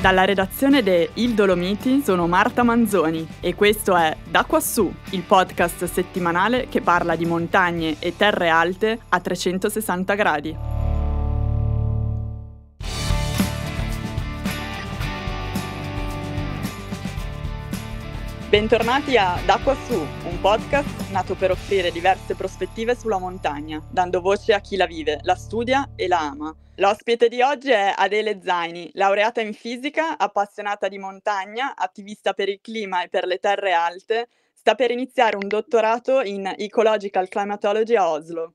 Dalla redazione de Il Dolomiti sono Marta Manzoni e questo è Da Quassù, il podcast settimanale che parla di montagne e terre alte a 360 gradi. Bentornati a D'acqua su, un podcast nato per offrire diverse prospettive sulla montagna, dando voce a chi la vive, la studia e la ama. L'ospite di oggi è Adele Zaini, laureata in fisica, appassionata di montagna, attivista per il clima e per le terre alte, sta per iniziare un dottorato in Ecological Climatology a Oslo.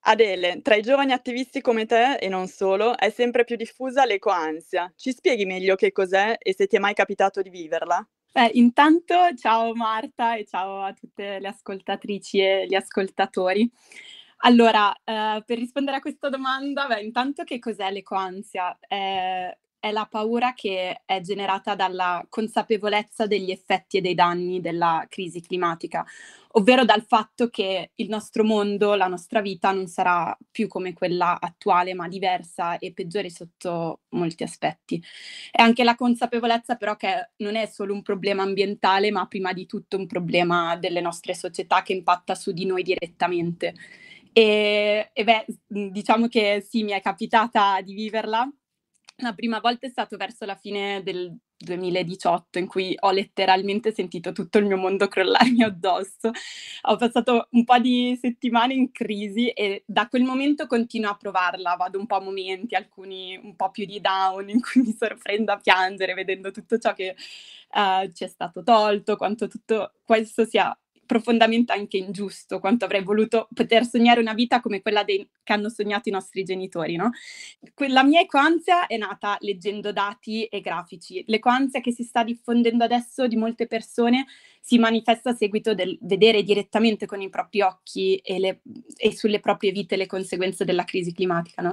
Adele, tra i giovani attivisti come te e non solo, è sempre più diffusa l'ecoansia. Ci spieghi meglio che cos'è e se ti è mai capitato di viverla? Beh, intanto ciao Marta e ciao a tutte le ascoltatrici e gli ascoltatori. Allora, eh, per rispondere a questa domanda, beh, intanto che cos'è l'ecoansia? È eh, è la paura che è generata dalla consapevolezza degli effetti e dei danni della crisi climatica, ovvero dal fatto che il nostro mondo, la nostra vita non sarà più come quella attuale, ma diversa e peggiore sotto molti aspetti. È anche la consapevolezza però che non è solo un problema ambientale, ma prima di tutto un problema delle nostre società che impatta su di noi direttamente. E, e beh, diciamo che sì, mi è capitata di viverla la prima volta è stato verso la fine del 2018 in cui ho letteralmente sentito tutto il mio mondo crollarmi addosso. Ho passato un po' di settimane in crisi e da quel momento continuo a provarla, vado un po' a momenti, alcuni un po' più di down in cui mi sorprendo a piangere vedendo tutto ciò che uh, ci è stato tolto, quanto tutto questo sia profondamente anche ingiusto quanto avrei voluto poter sognare una vita come quella dei, che hanno sognato i nostri genitori, no? La mia ecoansia è nata leggendo dati e grafici. L'ecoansia che si sta diffondendo adesso di molte persone si manifesta a seguito del vedere direttamente con i propri occhi e, le, e sulle proprie vite le conseguenze della crisi climatica, no?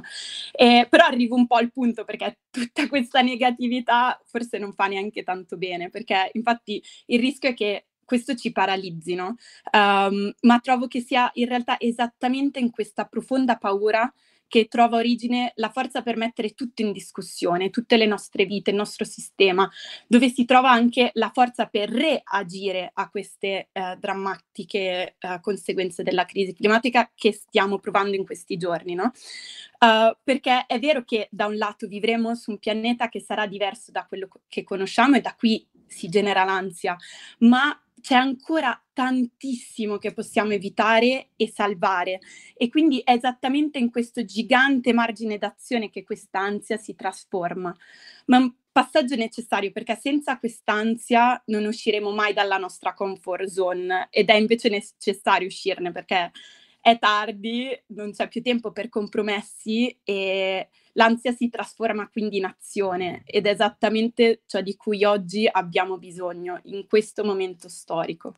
E, però arrivo un po' al punto perché tutta questa negatività forse non fa neanche tanto bene, perché infatti il rischio è che questo ci paralizzino, um, ehm, ma trovo che sia in realtà esattamente in questa profonda paura che trova origine la forza per mettere tutto in discussione, tutte le nostre vite, il nostro sistema, dove si trova anche la forza per reagire a queste eh, drammatiche eh, conseguenze della crisi climatica che stiamo provando in questi giorni. No? Uh, perché è vero che da un lato vivremo su un pianeta che sarà diverso da quello che conosciamo e da qui si genera l'ansia, ma c'è ancora tantissimo che possiamo evitare e salvare e quindi è esattamente in questo gigante margine d'azione che questa ansia si trasforma. Ma un passaggio necessario perché senza quest'ansia non usciremo mai dalla nostra comfort zone ed è invece necessario uscirne perché è tardi, non c'è più tempo per compromessi e l'ansia si trasforma quindi in azione ed è esattamente ciò di cui oggi abbiamo bisogno in questo momento storico.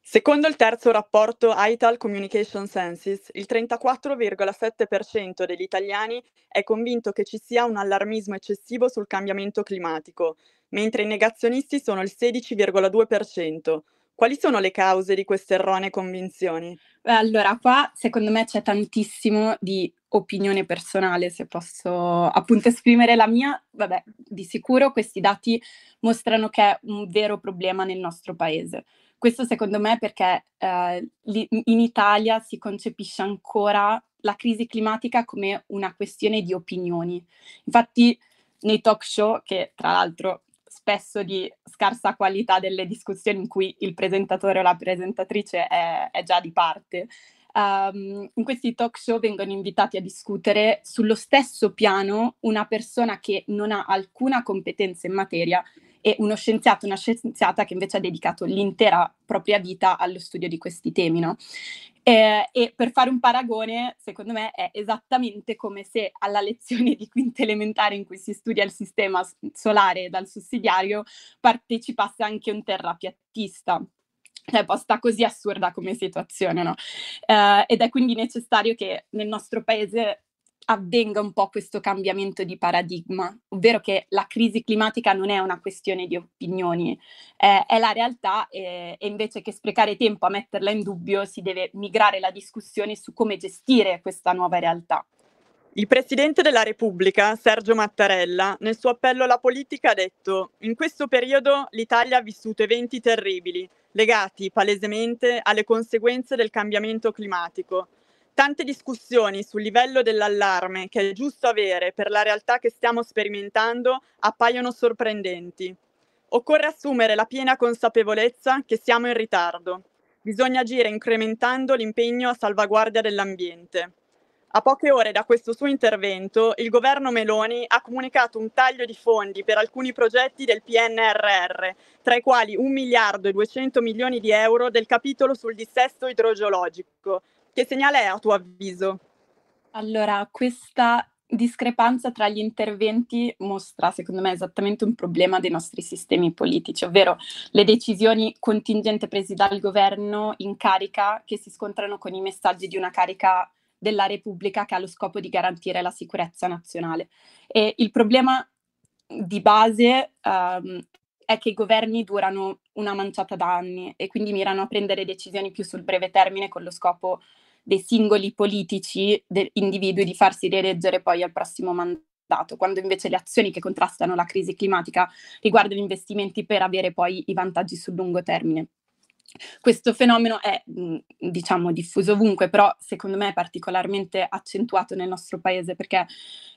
Secondo il terzo rapporto ITAL Communication Census, il 34,7% degli italiani è convinto che ci sia un allarmismo eccessivo sul cambiamento climatico, mentre i negazionisti sono il 16,2%. Quali sono le cause di queste erronee convinzioni? Allora, qua secondo me c'è tantissimo di opinione personale, se posso appunto esprimere la mia, vabbè, di sicuro questi dati mostrano che è un vero problema nel nostro paese. Questo secondo me perché eh, li, in Italia si concepisce ancora la crisi climatica come una questione di opinioni. Infatti nei talk show, che tra l'altro spesso di scarsa qualità delle discussioni in cui il presentatore o la presentatrice è, è già di parte. Um, in questi talk show vengono invitati a discutere sullo stesso piano una persona che non ha alcuna competenza in materia e uno scienziato, una scienziata che invece ha dedicato l'intera propria vita allo studio di questi temi. No? Eh, e per fare un paragone, secondo me è esattamente come se alla lezione di quinta elementare in cui si studia il sistema solare dal sussidiario partecipasse anche un terrapiattista. È cioè, posta così assurda come situazione, no? Eh, ed è quindi necessario che nel nostro paese avvenga un po' questo cambiamento di paradigma, ovvero che la crisi climatica non è una questione di opinioni, eh, è la realtà eh, e invece che sprecare tempo a metterla in dubbio si deve migrare la discussione su come gestire questa nuova realtà. Il Presidente della Repubblica, Sergio Mattarella, nel suo appello alla politica ha detto in questo periodo l'Italia ha vissuto eventi terribili, legati palesemente alle conseguenze del cambiamento climatico tante discussioni sul livello dell'allarme che è giusto avere per la realtà che stiamo sperimentando appaiono sorprendenti. Occorre assumere la piena consapevolezza che siamo in ritardo. Bisogna agire incrementando l'impegno a salvaguardia dell'ambiente. A poche ore da questo suo intervento, il governo Meloni ha comunicato un taglio di fondi per alcuni progetti del PNRR, tra i quali 1 miliardo e 200 milioni di euro del capitolo sul dissesto idrogeologico, che segnale è a tuo avviso? Allora, questa discrepanza tra gli interventi mostra, secondo me, esattamente un problema dei nostri sistemi politici, ovvero le decisioni contingente prese dal governo in carica che si scontrano con i messaggi di una carica della Repubblica che ha lo scopo di garantire la sicurezza nazionale. E il problema di base um, è che i governi durano una manciata d'anni e quindi mirano a prendere decisioni più sul breve termine con lo scopo di dei singoli politici, de- individui, di farsi rieleggere poi al prossimo mandato, quando invece le azioni che contrastano la crisi climatica riguardano investimenti per avere poi i vantaggi sul lungo termine. Questo fenomeno è, mm, diciamo, diffuso ovunque, però secondo me è particolarmente accentuato nel nostro paese perché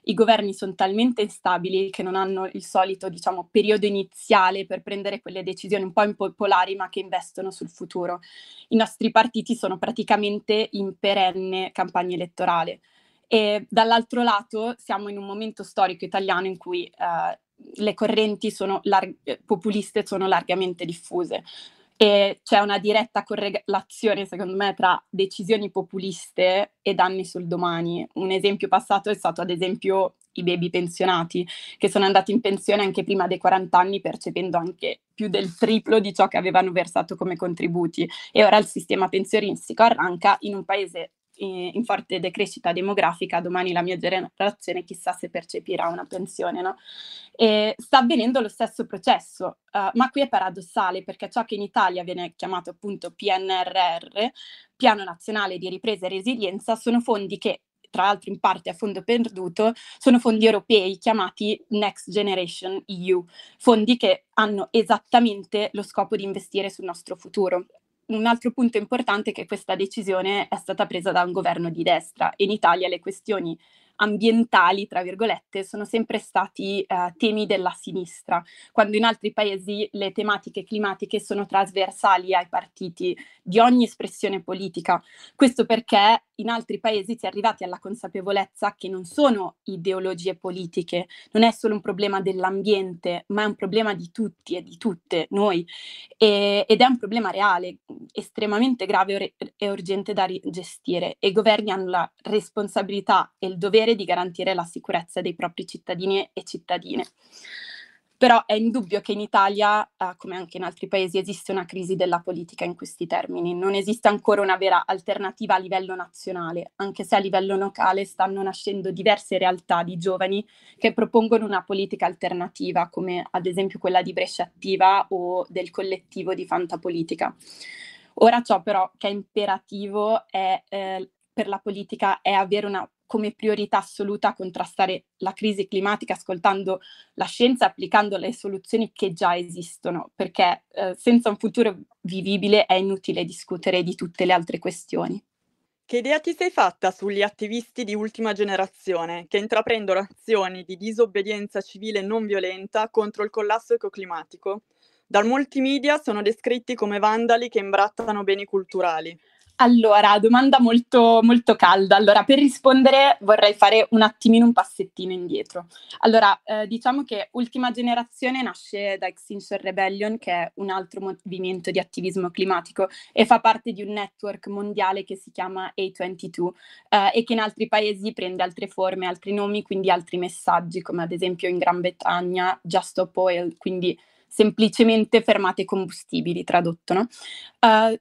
i governi sono talmente instabili che non hanno il solito, diciamo, periodo iniziale per prendere quelle decisioni un po' impopolari ma che investono sul futuro. I nostri partiti sono praticamente in perenne campagna elettorale e dall'altro lato siamo in un momento storico italiano in cui eh, le correnti sono lar- populiste sono largamente diffuse. E c'è una diretta correlazione, secondo me, tra decisioni populiste e danni sul domani. Un esempio passato è stato, ad esempio, i baby pensionati, che sono andati in pensione anche prima dei 40 anni, percependo anche più del triplo di ciò che avevano versato come contributi. E ora il sistema pensionistico arranca in un paese in forte decrescita demografica, domani la mia generazione chissà se percepirà una pensione, no? E sta avvenendo lo stesso processo, uh, ma qui è paradossale perché ciò che in Italia viene chiamato appunto PNRR, Piano Nazionale di Ripresa e Resilienza, sono fondi che tra l'altro in parte a fondo perduto, sono fondi europei chiamati Next Generation EU, fondi che hanno esattamente lo scopo di investire sul nostro futuro un altro punto importante è che questa decisione è stata presa da un governo di destra in Italia le questioni ambientali, tra virgolette, sono sempre stati eh, temi della sinistra, quando in altri paesi le tematiche climatiche sono trasversali ai partiti di ogni espressione politica. Questo perché in altri paesi si è arrivati alla consapevolezza che non sono ideologie politiche, non è solo un problema dell'ambiente, ma è un problema di tutti e di tutte noi e, ed è un problema reale, estremamente grave e urgente da gestire e i governi hanno la responsabilità e il dovere dovere di garantire la sicurezza dei propri cittadini e cittadine. Però è indubbio che in Italia, eh, come anche in altri paesi, esiste una crisi della politica in questi termini. Non esiste ancora una vera alternativa a livello nazionale, anche se a livello locale stanno nascendo diverse realtà di giovani che propongono una politica alternativa, come ad esempio quella di Brescia Attiva o del collettivo di Fantapolitica. Ora ciò però che è imperativo è, eh, per la politica è avere una come priorità assoluta contrastare la crisi climatica ascoltando la scienza, applicando le soluzioni che già esistono, perché eh, senza un futuro vivibile è inutile discutere di tutte le altre questioni. Che idea ti sei fatta sugli attivisti di ultima generazione che intraprendono azioni di disobbedienza civile non violenta contro il collasso ecoclimatico? Dal multimedia sono descritti come vandali che imbrattano beni culturali. Allora, domanda molto, molto calda. Allora, per rispondere vorrei fare un attimino un passettino indietro. Allora, eh, diciamo che Ultima Generazione nasce da Extinction Rebellion, che è un altro movimento di attivismo climatico e fa parte di un network mondiale che si chiama A22 eh, e che in altri paesi prende altre forme, altri nomi, quindi altri messaggi, come ad esempio in Gran Bretagna Just Stop Oil, quindi semplicemente fermate combustibili, tradotto, no? Uh,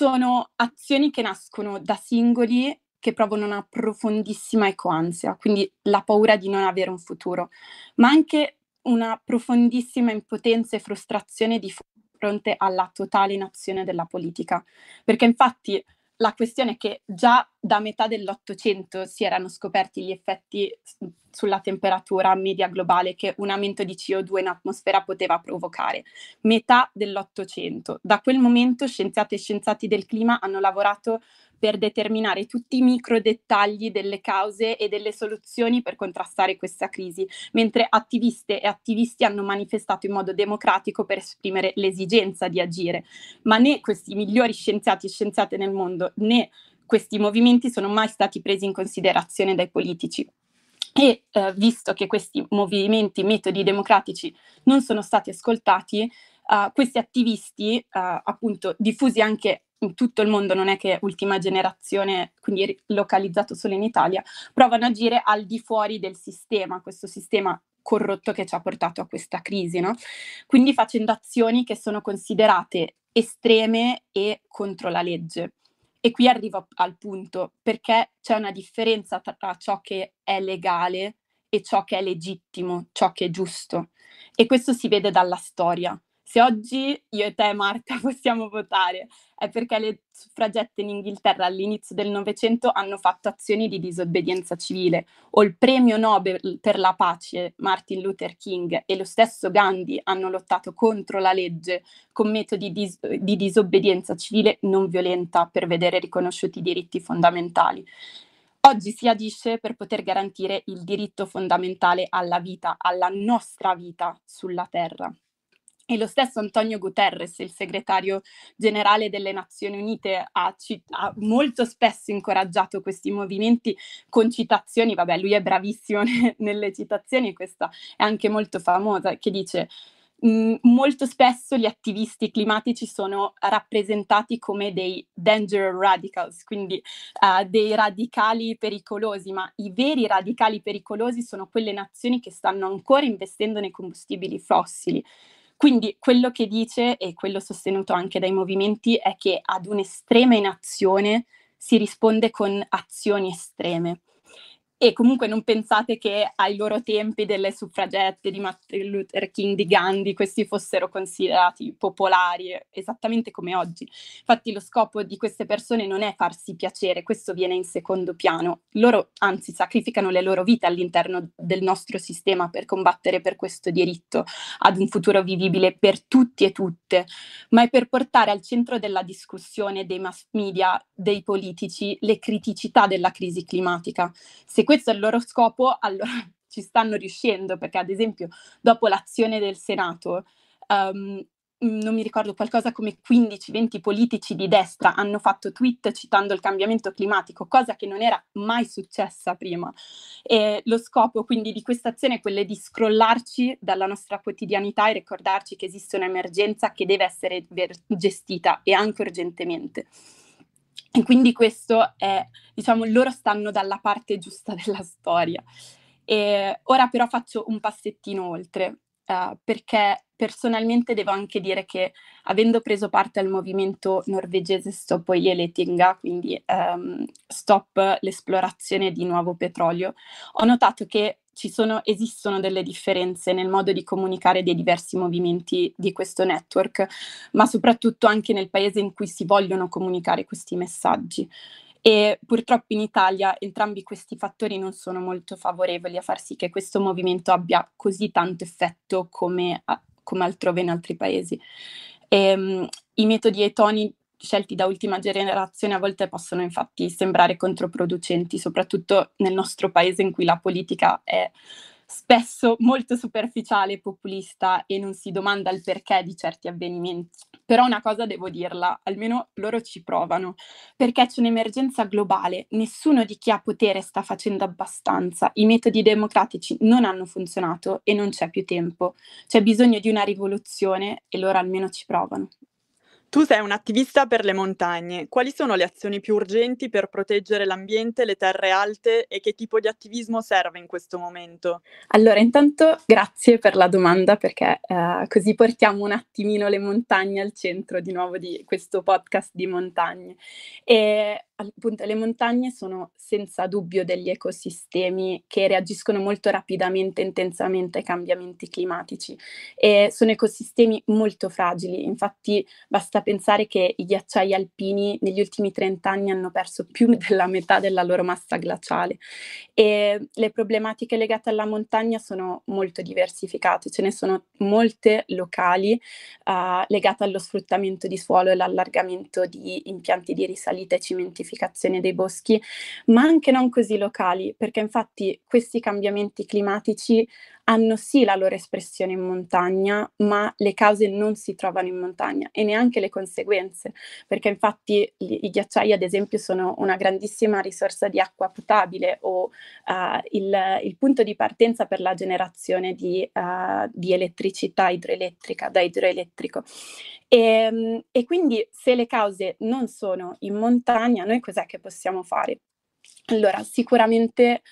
sono azioni che nascono da singoli che provano una profondissima ecoansia, quindi la paura di non avere un futuro, ma anche una profondissima impotenza e frustrazione di fronte alla totale inazione della politica. Perché infatti la questione è che già da metà dell'Ottocento si erano scoperti gli effetti mm, sulla temperatura media globale che un aumento di CO2 in atmosfera poteva provocare. Metà dell'Ottocento. Da quel momento scienziate e scienziati del clima hanno lavorato per determinare tutti i micro dettagli delle cause e delle soluzioni per contrastare questa crisi, mentre attiviste e attivisti hanno manifestato in modo democratico per esprimere l'esigenza di agire. Ma né questi migliori scienziati e scienziate nel mondo né questi movimenti sono mai stati presi in considerazione dai politici. E eh, visto che questi movimenti, metodi democratici non sono stati ascoltati, Uh, questi attivisti, uh, appunto diffusi anche tutto il mondo, non è che ultima generazione, quindi localizzato solo in Italia, provano ad agire al di fuori del sistema, questo sistema corrotto che ci ha portato a questa crisi, no? Quindi facendo azioni che sono considerate estreme e contro la legge. E qui arrivo al punto, perché c'è una differenza tra ciò che è legale e ciò che è legittimo, ciò che è giusto. E questo si vede dalla storia se oggi io e te, Marta, possiamo votare, è perché le suffragette in Inghilterra all'inizio del Novecento hanno fatto azioni di disobbedienza civile, o il premio Nobel per la pace Martin Luther King e lo stesso Gandhi hanno lottato contro la legge con metodi di, di disobbedienza civile non violenta per vedere riconosciuti i diritti fondamentali. Oggi si agisce per poter garantire il diritto fondamentale alla vita, alla nostra vita sulla terra. E lo stesso Antonio Guterres, il segretario generale delle Nazioni Unite, ha, ci- ha, molto spesso incoraggiato questi movimenti con citazioni, vabbè lui è bravissimo ne- nelle citazioni, questa è anche molto famosa, che dice mm, molto spesso gli attivisti climatici sono rappresentati come dei danger radicals, quindi uh, dei radicali pericolosi, ma i veri radicali pericolosi sono quelle nazioni che stanno ancora investendo nei combustibili fossili quindi quello che dice, e quello sostenuto anche dai movimenti, è che ad un'estrema inazione si risponde con azioni estreme e comunque non pensate che ai loro tempi delle suffragette di Martin Luther King, di Gandhi, questi fossero considerati popolari esattamente come oggi. Infatti lo scopo di queste persone non è farsi piacere, questo viene in secondo piano. Loro anzi sacrificano le loro vite all'interno del nostro sistema per combattere per questo diritto ad un futuro vivibile per tutti e tutte, ma è per portare al centro della discussione dei mass media, dei politici, le criticità della crisi climatica. Se questo è il loro scopo, allora ci stanno riuscendo, perché ad esempio dopo l'azione del Senato, um, non mi ricordo qualcosa come 15-20 politici di destra hanno fatto tweet citando il cambiamento climatico, cosa che non era mai successa prima. E lo scopo quindi di questa azione è quello di scrollarci dalla nostra quotidianità e ricordarci che esiste un'emergenza che deve essere ver- gestita e anche urgentemente. E quindi questo è, diciamo, loro stanno dalla parte giusta della storia. E ora però faccio un passettino oltre, uh, perché personalmente devo anche dire che avendo preso parte al movimento norvegese Stop Oieletinga, quindi um, Stop l'esplorazione di nuovo petrolio, ho notato che sono, esistono delle differenze nel modo di comunicare dei diversi movimenti di questo network, ma soprattutto anche nel paese in cui si vogliono comunicare questi messaggi. E purtroppo in Italia entrambi questi fattori non sono molto favorevoli a far sì che questo movimento abbia così tanto effetto come, come altrove in altri paesi. E, um, I metodi e i toni scelti da ultima generazione a volte possono infatti sembrare controproducenti, soprattutto nel nostro paese in cui la politica è spesso molto superficiale e populista e non si domanda il perché di certi avvenimenti. Però una cosa devo dirla, almeno loro ci provano, perché c'è un'emergenza globale, nessuno di chi ha potere sta facendo abbastanza, i metodi democratici non hanno funzionato e non c'è più tempo, c'è bisogno di una rivoluzione e loro almeno ci provano. Tu sei un attivista per le montagne. Quali sono le azioni più urgenti per proteggere l'ambiente, le terre alte e che tipo di attivismo serve in questo momento? Allora, intanto grazie per la domanda perché eh, così portiamo un attimino le montagne al centro di nuovo di questo podcast di montagne. E appunto le montagne sono senza dubbio degli ecosistemi che reagiscono molto rapidamente e intensamente ai cambiamenti climatici e sono ecosistemi molto fragili, infatti basta pensare che i ghiacciai alpini negli ultimi 30 anni hanno perso più della metà della loro massa glaciale e le problematiche legate alla montagna sono molto diversificate, ce ne sono molte locali uh, legate allo sfruttamento di suolo e all'allargamento di impianti di risalita e cimenti l'acidificazione dei boschi, ma anche non così locali, perché infatti questi cambiamenti climatici hanno sì la loro espressione in montagna, ma le cause non si trovano in montagna e neanche le conseguenze, perché infatti i, i ghiacciai ad esempio sono una grandissima risorsa di acqua potabile o uh, il, il, punto di partenza per la generazione di, uh, di elettricità idroelettrica, da idroelettrico. E, ehm, e quindi se le cause non sono in montagna, noi cos'è che possiamo fare? Allora, sicuramente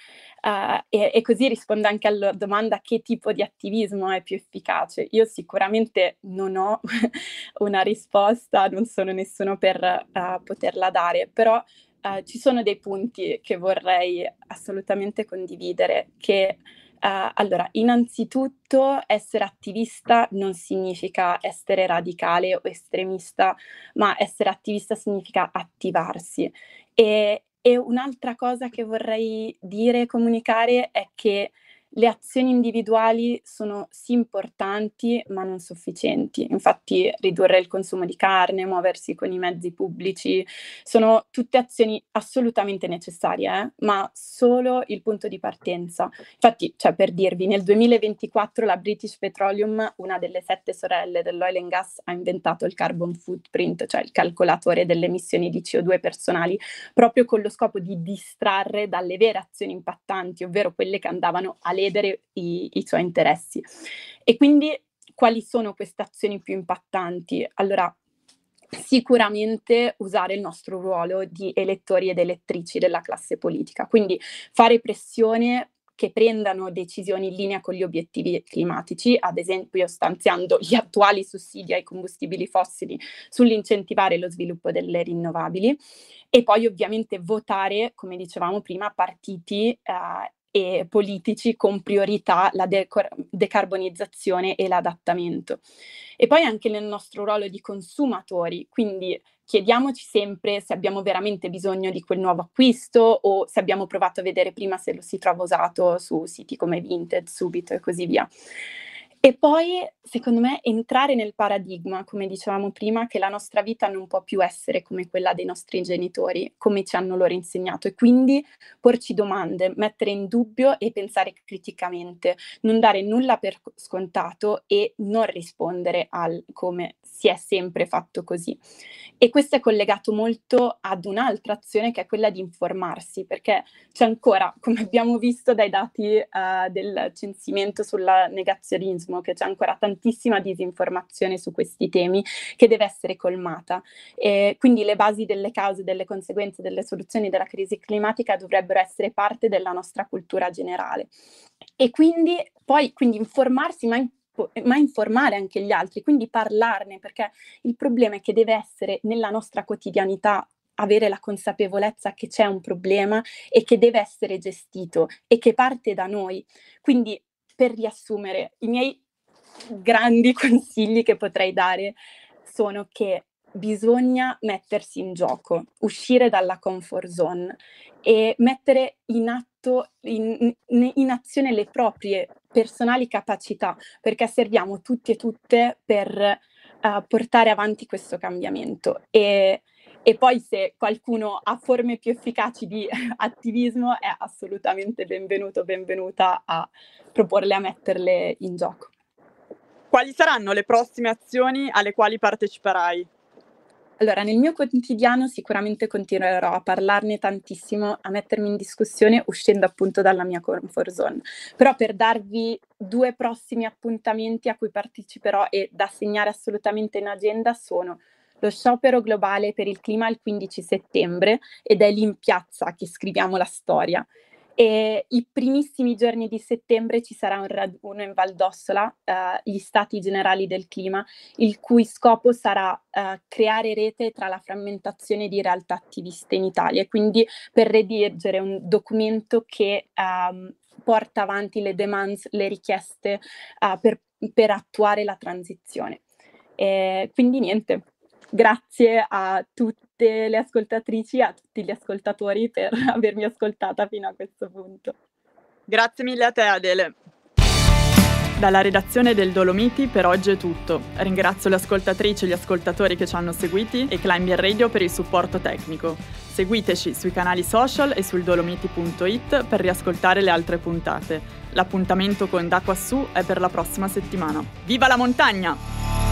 eh, e, e, così rispondo anche alla domanda che tipo di attivismo è più efficace. Io sicuramente non ho una risposta, non sono nessuno per uh, poterla dare, però uh, ci sono dei punti che vorrei assolutamente condividere che Uh, allora, innanzitutto essere attivista non significa essere radicale o estremista, ma essere attivista significa attivarsi. E, e un'altra cosa che vorrei dire e comunicare è che le azioni individuali sono sì importanti ma non sufficienti. Infatti ridurre il consumo di carne, muoversi con i mezzi pubblici, sono tutte azioni assolutamente necessarie, eh? ma solo il punto di partenza. Infatti, cioè, per dirvi, nel 2024 la British Petroleum, una delle sette sorelle dell'oil and gas, ha inventato il carbon footprint, cioè il calcolatore delle emissioni di CO2 personali, proprio con lo scopo di distrarre dalle vere azioni impattanti, ovvero quelle che andavano a ledere i, i suoi interessi. E quindi quali sono queste azioni più impattanti? Allora, sicuramente usare il nostro ruolo di elettori ed elettrici della classe politica, quindi fare pressione che prendano decisioni in linea con gli obiettivi climatici, ad esempio stanziando gli attuali sussidi ai combustibili fossili sull'incentivare lo sviluppo delle rinnovabili e poi ovviamente votare, come dicevamo prima, partiti eh, e politici con priorità la decor- decarbonizzazione e l'adattamento. E poi anche nel nostro ruolo di consumatori, quindi chiediamoci sempre se abbiamo veramente bisogno di quel nuovo acquisto o se abbiamo provato a vedere prima se lo si trova usato su siti come Vinted subito e così via. E poi, secondo me, entrare nel paradigma, come dicevamo prima, che la nostra vita non può più essere come quella dei nostri genitori, come ci hanno loro insegnato, e quindi porci domande, mettere in dubbio e pensare criticamente, non dare nulla per scontato e non rispondere al come si è sempre fatto così. E questo è collegato molto ad un'altra azione che è quella di informarsi, perché c'è ancora, come abbiamo visto dai dati uh, del censimento sul negazionismo, tantissimo, diciamo che c'è ancora tantissima disinformazione su questi temi che deve essere colmata. E quindi le basi delle cause, delle conseguenze, delle soluzioni della crisi climatica dovrebbero essere parte della nostra cultura generale. E quindi poi quindi informarsi, ma in ma informare anche gli altri, quindi parlarne, perché il problema è che deve essere nella nostra quotidianità avere la consapevolezza che c'è un problema e che deve essere gestito e che parte da noi. Quindi, per riassumere, i miei grandi consigli che potrei dare sono che bisogna mettersi in gioco, uscire dalla comfort zone e mettere in atto, in, in, azione le proprie personali capacità, perché serviamo tutti e tutte per uh, portare avanti questo cambiamento. E, e poi se qualcuno ha forme più efficaci di attivismo è assolutamente benvenuto, benvenuta a proporle, a metterle in gioco. Quali saranno le prossime azioni alle quali parteciperai? Allora, nel mio quotidiano sicuramente continuerò a parlarne tantissimo, a mettermi in discussione uscendo appunto dalla mia comfort zone. Però per darvi due prossimi appuntamenti a cui parteciperò e da segnare assolutamente in agenda sono lo sciopero globale per il clima il 15 settembre ed è lì in piazza che scriviamo la storia e i primissimi giorni di settembre ci sarà un raduno in Valdossola, eh, gli stati generali del clima, il cui scopo sarà eh, creare rete tra la frammentazione di realtà attiviste in Italia, quindi per redigere un documento che ehm, porta avanti le demands, le richieste eh, per, per, attuare la transizione. E quindi niente, grazie a tutti tutte le ascoltatrici, e a tutti gli ascoltatori per avermi ascoltata fino a questo punto. Grazie mille a te Adele. Dalla redazione del Dolomiti per oggi è tutto. Ringrazio le ascoltatrici e gli ascoltatori che ci hanno seguiti e Climber Radio per il supporto tecnico. Seguiteci sui canali social e sul dolomiti.it per riascoltare le altre puntate. L'appuntamento con Da Quassù è per la prossima settimana. Viva la montagna!